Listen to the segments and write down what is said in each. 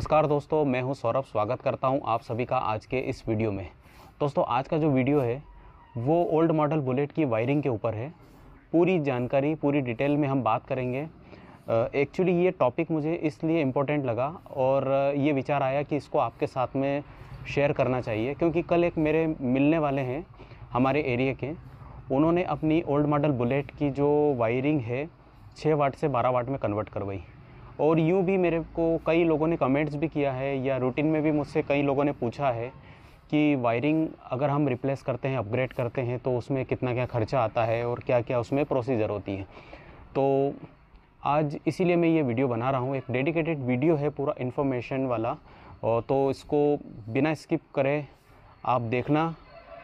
नमस्कार दोस्तों मैं हूं सौरभ स्वागत करता हूं आप सभी का आज के इस वीडियो में दोस्तों आज का जो वीडियो है वो ओल्ड मॉडल बुलेट की वायरिंग के ऊपर है पूरी जानकारी पूरी डिटेल में हम बात करेंगे एक्चुअली ये टॉपिक मुझे इसलिए इम्पोर्टेंट लगा और ये विचार आया कि इसको आपके साथ में शेयर करना चाहिए क्योंकि कल एक मेरे मिलने वाले हैं हमारे एरिए के उन्होंने अपनी ओल्ड मॉडल बुलेट की जो वायरिंग है छः वाट से बारह वाट में कन्वर्ट करवाई और यूँ भी मेरे को कई लोगों ने कमेंट्स भी किया है या रूटीन में भी मुझसे कई लोगों ने पूछा है कि वायरिंग अगर हम रिप्लेस करते हैं अपग्रेड करते हैं तो उसमें कितना क्या खर्चा आता है और क्या क्या उसमें प्रोसीजर होती है तो आज इसीलिए मैं ये वीडियो बना रहा हूँ एक डेडिकेटेड वीडियो है पूरा इन्फॉर्मेशन वाला तो इसको बिना स्किप करें आप देखना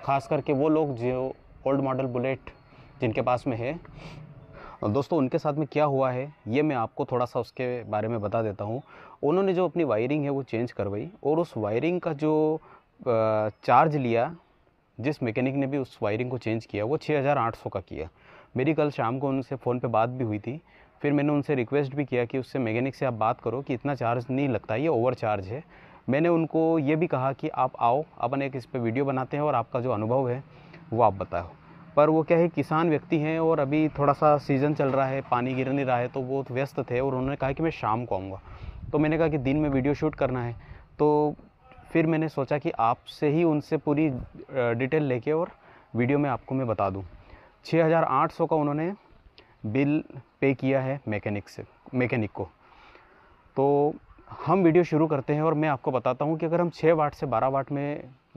खास करके वो लोग जो ओल्ड मॉडल बुलेट जिनके पास में है दोस्तों उनके साथ में क्या हुआ है ये मैं आपको थोड़ा सा उसके बारे में बता देता हूँ उन्होंने जो अपनी वायरिंग है वो चेंज करवाई और उस वायरिंग का जो चार्ज लिया जिस मैकेनिक ने भी उस वायरिंग को चेंज किया वो सौ का किया मेरी कल शाम को उनसे फ़ोन पे बात भी हुई थी फिर मैंने उनसे रिक्वेस्ट भी किया कि उससे मैकेनिक से आप बात करो कि इतना चार्ज नहीं लगता ये ओवर चार्ज है मैंने उनको ये भी कहा कि आप आओ अपन एक इस पर वीडियो बनाते हैं और आपका जो अनुभव है वो आप बताओ पर वो क्या है किसान व्यक्ति हैं और अभी थोड़ा सा सीज़न चल रहा है पानी गिर नहीं रहा है तो वो व्यस्त थे और उन्होंने कहा कि मैं शाम को आऊँगा तो मैंने कहा कि दिन में वीडियो शूट करना है तो फिर मैंने सोचा कि आपसे ही उनसे पूरी डिटेल लेके और वीडियो में आपको मैं बता दूँ छः का उन्होंने बिल पे किया है मैकेनिक से मैकेनिक को तो हम वीडियो शुरू करते हैं और मैं आपको बताता हूँ कि अगर हम 6 वाट से 12 वाट में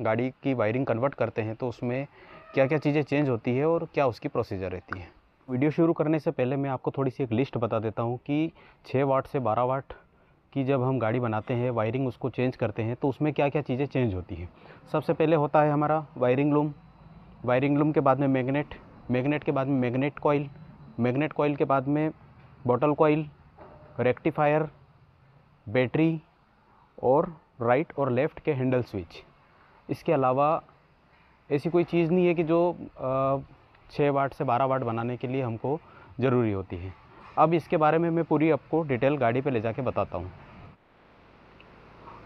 गाड़ी की वायरिंग कन्वर्ट करते हैं तो उसमें क्या क्या चीज़ें चेंज होती है और क्या उसकी प्रोसीजर रहती है वीडियो शुरू करने से पहले मैं आपको थोड़ी सी एक लिस्ट बता देता हूँ कि छः वाट से बारह वाट की जब हम गाड़ी बनाते हैं वायरिंग उसको चेंज करते हैं तो उसमें क्या क्या चीज़ें चेंज होती हैं सबसे पहले होता है हमारा वायरिंग लूम वायरिंग लूम के बाद में मैग्नेट मैग्नेट के बाद में मैग्नेट कॉइल मैग्नेट कॉइल के बाद में बॉटल कॉइल रेक्टिफायर बैटरी और राइट और लेफ़्ट के हैंडल स्विच इसके अलावा ऐसी कोई चीज़ नहीं है कि जो छः वाट से बारह वाट बनाने के लिए हमको ज़रूरी होती है अब इसके बारे में मैं पूरी आपको डिटेल गाड़ी पे ले जाके बताता हूँ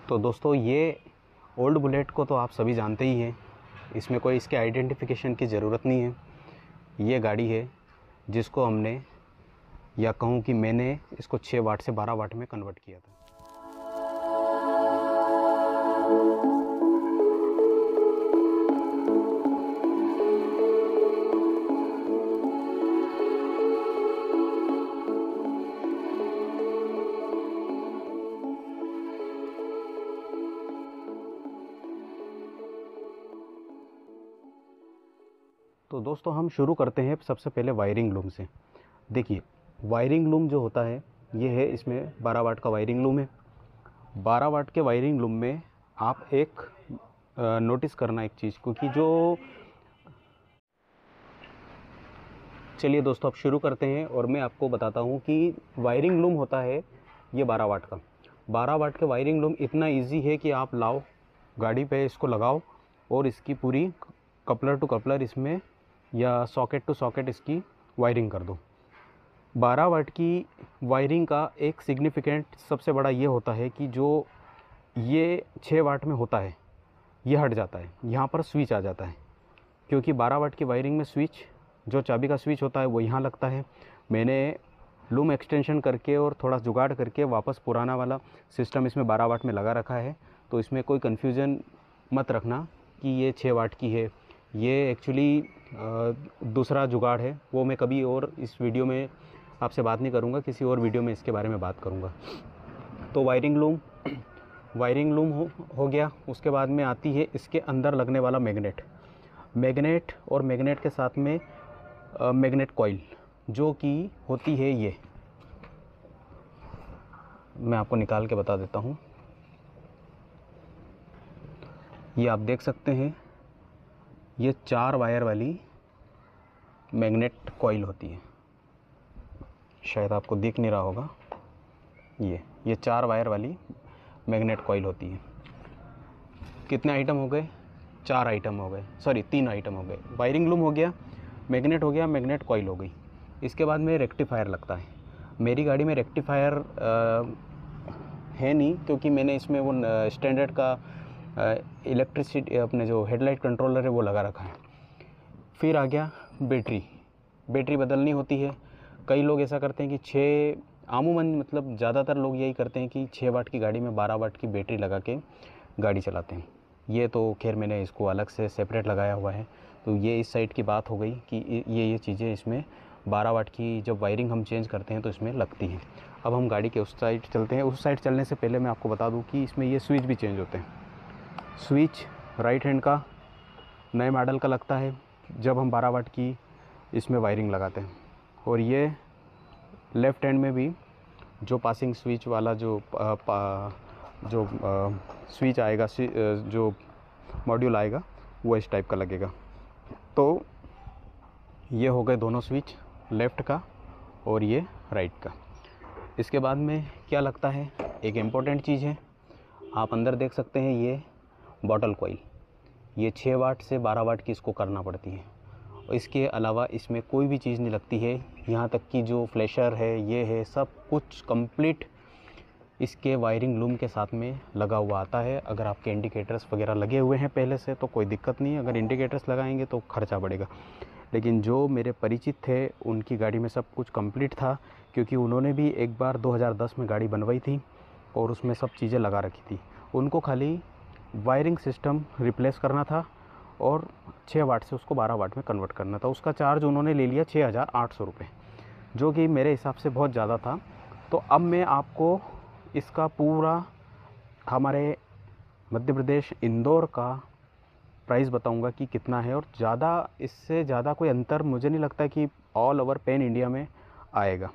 तो दोस्तों ये ओल्ड बुलेट को तो आप सभी जानते ही हैं इसमें कोई इसके आइडेंटिफिकेशन की ज़रूरत नहीं है ये गाड़ी है जिसको हमने या कहूँ कि मैंने इसको छः वाट से बारह वाट में कन्वर्ट किया था दोस्तों हम शुरू करते हैं सबसे पहले वायरिंग लूम से देखिए वायरिंग लूम जो होता है ये है इसमें 12 वाट का वायरिंग लूम है 12 वाट के वायरिंग लूम में आप एक नोटिस करना एक चीज़ क्योंकि जो चलिए दोस्तों अब शुरू करते हैं और मैं आपको बताता हूँ कि वायरिंग लूम होता है ये 12 वाट का 12 वाट के वायरिंग लूम इतना ईजी है कि आप लाओ गाड़ी पर इसको लगाओ और इसकी पूरी कपलर टू कपलर इसमें या सॉकेट टू सॉकेट इसकी वायरिंग कर दो 12 वाट की वायरिंग का एक सिग्निफिकेंट सबसे बड़ा ये होता है कि जो ये छः वाट में होता है ये हट जाता है यहाँ पर स्विच आ जाता है क्योंकि 12 वाट की वायरिंग में स्विच जो चाबी का स्विच होता है वो यहाँ लगता है मैंने लूम एक्सटेंशन करके और थोड़ा जुगाड़ करके वापस पुराना वाला सिस्टम इसमें बारह वाट में लगा रखा है तो इसमें कोई कन्फ्यूज़न मत रखना कि ये छः वाट की है ये एक्चुअली दूसरा जुगाड़ है वो मैं कभी और इस वीडियो में आपसे बात नहीं करूँगा किसी और वीडियो में इसके बारे में बात करूँगा तो वायरिंग लूम वायरिंग लूम हो हो गया उसके बाद में आती है इसके अंदर लगने वाला मैग्नेट मैग्नेट और मैग्नेट के साथ में मैग्नेट कॉइल जो कि होती है ये मैं आपको निकाल के बता देता हूँ ये आप देख सकते हैं ये चार वायर वाली मैग्नेट कॉइल होती है शायद आपको दिख नहीं रहा होगा ये ये चार वायर वाली मैग्नेट कॉइल होती है कितने आइटम हो गए चार आइटम हो गए सॉरी तीन आइटम हो गए वायरिंग लूम हो गया मैग्नेट हो गया मैग्नेट कॉइल हो गई इसके बाद में रेक्टिफायर लगता है मेरी गाड़ी में रेक्टिफायर है नहीं क्योंकि मैंने इसमें वो स्टैंडर्ड का इलेक्ट्रिसिटी अपने जो हेडलाइट कंट्रोलर है वो लगा रखा है फिर आ गया बैटरी बैटरी बदलनी होती है कई लोग ऐसा करते हैं कि छः आमूमन मतलब ज़्यादातर लोग यही करते हैं कि छः वाट की गाड़ी में बारह वाट की बैटरी लगा के गाड़ी चलाते हैं ये तो खैर मैंने इसको अलग से सेपरेट लगाया हुआ है तो ये इस साइड की बात हो गई कि ये ये चीज़ें इसमें बारह वाट की जब वायरिंग हम चेंज करते हैं तो इसमें लगती हैं अब हम गाड़ी के उस साइड चलते हैं उस साइड चलने से पहले मैं आपको बता दूँ कि इसमें ये स्विच भी चेंज होते हैं स्विच राइट हैंड का नए मॉडल का लगता है जब हम 12 वाट की इसमें वायरिंग लगाते हैं और ये लेफ़्ट हैंड में भी जो पासिंग स्विच वाला जो आ, पा, जो आ, स्विच आएगा आ, जो मॉड्यूल आएगा वो इस टाइप का लगेगा तो ये हो गए दोनों स्विच लेफ़्ट का और ये राइट का इसके बाद में क्या लगता है एक इम्पॉर्टेंट चीज़ है आप अंदर देख सकते हैं ये बॉटल कोईल ये छः वाट से बारह वाट की इसको करना पड़ती है और इसके अलावा इसमें कोई भी चीज़ नहीं लगती है यहाँ तक कि जो फ्लैशर है ये है सब कुछ कंप्लीट इसके वायरिंग लूम के साथ में लगा हुआ आता है अगर आपके इंडिकेटर्स वगैरह लगे हुए हैं पहले से तो कोई दिक्कत नहीं अगर इंडिकेटर्स लगाएंगे तो खर्चा बढ़ेगा लेकिन जो मेरे परिचित थे उनकी गाड़ी में सब कुछ कम्प्लीट था क्योंकि उन्होंने भी एक बार दो में गाड़ी बनवाई थी और उसमें सब चीज़ें लगा रखी थी उनको खाली वायरिंग सिस्टम रिप्लेस करना था और 6 वाट से उसको 12 वाट में कन्वर्ट करना था उसका चार्ज उन्होंने ले लिया छः हज़ार आठ सौ रुपये जो कि मेरे हिसाब से बहुत ज़्यादा था तो अब मैं आपको इसका पूरा हमारे मध्य प्रदेश इंदौर का प्राइस बताऊंगा कि कितना है और ज़्यादा इससे ज़्यादा कोई अंतर मुझे नहीं लगता कि ऑल ओवर पेन इंडिया में आएगा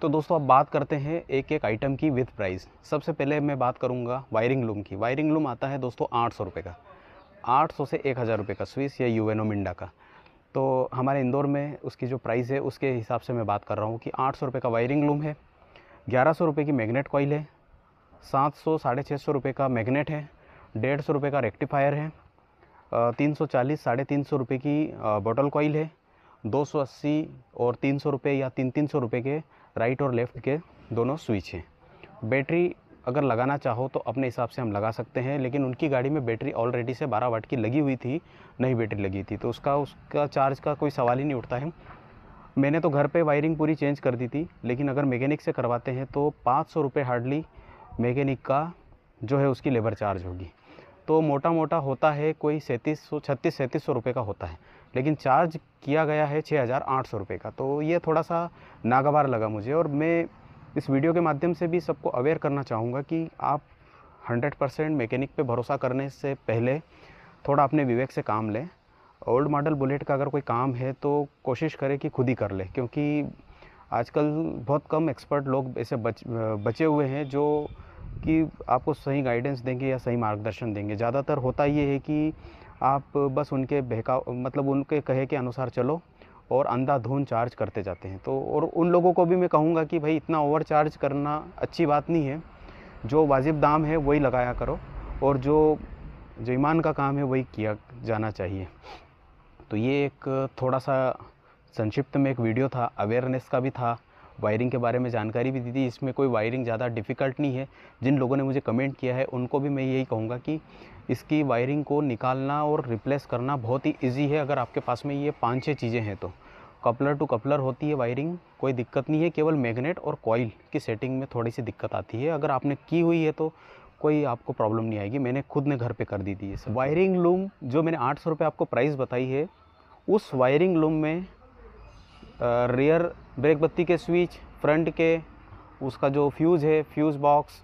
तो दोस्तों अब बात करते हैं एक एक आइटम की विथ प्राइस सबसे पहले मैं बात करूंगा वायरिंग लूम की वायरिंग लूम आता है दोस्तों आठ सौ रुपये का आठ सौ से एक हज़ार रुपये का स्विस या यूएनओ मिंडा का तो हमारे इंदौर में उसकी जो प्राइस है उसके हिसाब से मैं बात कर रहा हूँ कि आठ सौ रुपये का वायरिंग लूम है ग्यारह सौ रुपये की मैगनेट कॉइल है सात सौ साढ़े छः सौ रुपये का मैगनेट है डेढ़ सौ रुपये का रेक्टिफायर है तीन सौ चालीस साढ़े तीन सौ रुपये की बॉटल कॉइल है दो सौ अस्सी और तीन सौ रुपये या तीन तीन सौ रुपये के राइट और लेफ़्ट के दोनों स्विच हैं बैटरी अगर लगाना चाहो तो अपने हिसाब से हम लगा सकते हैं लेकिन उनकी गाड़ी में बैटरी ऑलरेडी से 12 वाट की लगी हुई थी नई बैटरी लगी थी तो उसका उसका चार्ज का कोई सवाल ही नहीं उठता है मैंने तो घर पे वायरिंग पूरी चेंज कर दी थी लेकिन अगर मैकेनिक से करवाते हैं तो पाँच सौ हार्डली मैकेनिक का जो है उसकी लेबर चार्ज होगी तो मोटा मोटा होता है कोई सैंतीस सौ छत्तीस सैंतीस सौ रुपये का होता है लेकिन चार्ज किया गया है छः हज़ार आठ सौ रुपये का तो ये थोड़ा सा नागवार लगा मुझे और मैं इस वीडियो के माध्यम से भी सबको अवेयर करना चाहूँगा कि आप हंड्रेड परसेंट मैकेनिक पर भरोसा करने से पहले थोड़ा अपने विवेक से काम लें ओल्ड मॉडल बुलेट का अगर कोई काम है तो कोशिश करें कि खुद ही कर ले क्योंकि आजकल बहुत कम एक्सपर्ट लोग ऐसे बच बचे हुए हैं जो कि आपको सही गाइडेंस देंगे या सही मार्गदर्शन देंगे ज़्यादातर होता ये है कि आप बस उनके बहकाव मतलब उनके कहे के अनुसार चलो और धुन चार्ज करते जाते हैं तो और उन लोगों को भी मैं कहूँगा कि भाई इतना ओवर चार्ज करना अच्छी बात नहीं है जो वाजिब दाम है वही लगाया करो और जो जो ईमान का काम है वही किया जाना चाहिए तो ये एक थोड़ा सा संक्षिप्त में एक वीडियो था अवेयरनेस का भी था वायरिंग के बारे में जानकारी भी दी थी इसमें कोई वायरिंग ज़्यादा डिफ़िकल्ट नहीं है जिन लोगों ने मुझे कमेंट किया है उनको भी मैं यही कहूँगा कि इसकी वायरिंग को निकालना और रिप्लेस करना बहुत ही ईजी है अगर आपके पास में ये पाँच छः चीज़ें हैं तो कपलर टू कपलर होती है वायरिंग कोई दिक्कत नहीं है केवल मैग्नेट और कॉयल की सेटिंग में थोड़ी सी दिक्कत आती है अगर आपने की हुई है तो कोई आपको प्रॉब्लम नहीं आएगी मैंने खुद ने घर पर कर दी थी वायरिंग लूम जो मैंने आठ सौ रुपये आपको प्राइस बताई है उस वायरिंग लूम में रेयर ब्रेक बत्ती के स्विच फ्रंट के उसका जो फ्यूज़ है फ्यूज़ बॉक्स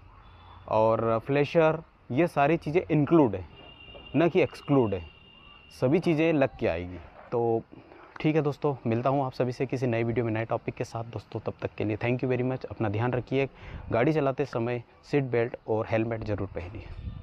और फ्लेशर ये सारी चीज़ें इंक्लूड है न कि एक्सक्लूड है सभी चीज़ें लग के आएगी तो ठीक है दोस्तों मिलता हूँ आप सभी से किसी नए वीडियो में नए टॉपिक के साथ दोस्तों तब तक के लिए थैंक यू वेरी मच अपना ध्यान रखिए गाड़ी चलाते समय सीट बेल्ट और हेलमेट ज़रूर पहनिए